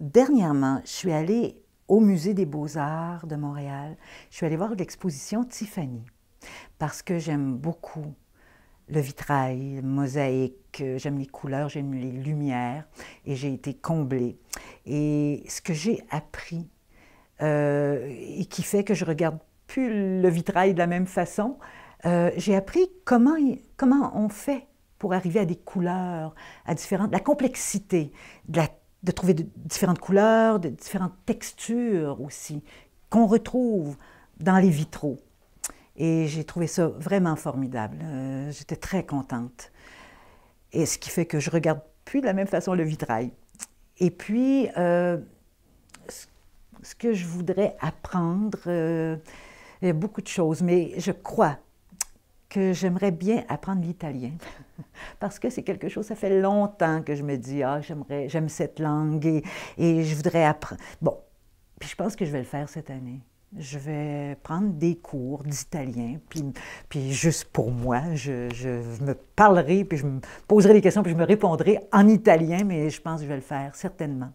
dernièrement, je suis allée au Musée des beaux-arts de Montréal. Je suis allée voir l'exposition Tiffany parce que j'aime beaucoup le vitrail, le mosaïque, euh, j'aime les couleurs, j'aime les lumières et j'ai été comblée. Et ce que j'ai appris euh, et qui fait que je regarde plus le vitrail de la même façon, euh, j'ai appris comment, comment on fait pour arriver à des couleurs, à différentes, la complexité de la de trouver de différentes couleurs, de différentes textures aussi, qu'on retrouve dans les vitraux. Et j'ai trouvé ça vraiment formidable. Euh, j'étais très contente. Et ce qui fait que je regarde plus de la même façon le vitrail. Et puis, euh, ce que je voudrais apprendre, euh, il y a beaucoup de choses, mais je crois que j'aimerais bien apprendre l'italien. Parce que c'est quelque chose, ça fait longtemps que je me dis, ah, j'aimerais, j'aime cette langue et, je voudrais apprendre. Bon, puis je pense que je vais le faire cette année. Je vais prendre des cours d'italien, puis, puis juste pour moi, je, je, me parlerai, puis je me poserai des questions, puis je me répondrai en italien, mais je pense que je vais le faire certainement.